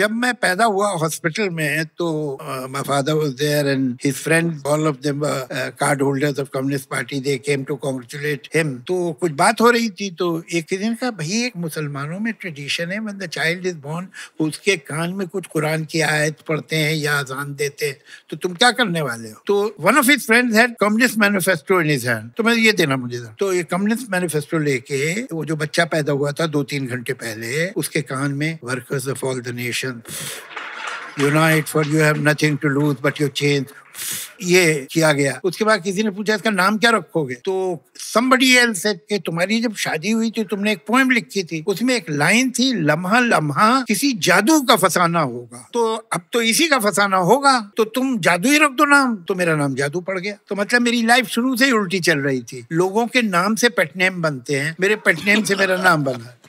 जब मैं पैदा हुआ हॉस्पिटल में तो my father was there and his friend all of them card holders of communist party they came to congratulate him तो कुछ बात हो रही थी तो एक दिन का भाई एक मुसलमानों में ट्रेडिशन है when the child is born उसके कान में कुछ कुरान की आयत पढ़ते हैं या अजान देते हैं तो तुम क्या करने वाले हो तो one of his friends had communist manifesto in his hand तो मैं ये देना मुझे था। तो ये कम्युनिस्ट मैनिफेस्टो लेके वो जो बच्चा पैदा हुआ था दो तीन घंटे पहले उसके कान में workers of all the nation relation unite for you have nothing to lose but you change ये किया गया उसके बाद किसी ने पूछा इसका नाम क्या रखोगे तो समबडी एल्स कि तुम्हारी जब शादी हुई थी तुमने एक पोएम लिखी थी उसमें एक लाइन थी लम्हा लम्हा किसी जादू का फसाना होगा तो अब तो इसी का फसाना होगा तो तुम जादू ही रख दो नाम तो मेरा नाम जादू पड़ गया तो मतलब मेरी लाइफ शुरू से ही उल्टी चल रही थी लोगों के नाम से पेटनेम बनते हैं मेरे पेटनेम से मेरा नाम बना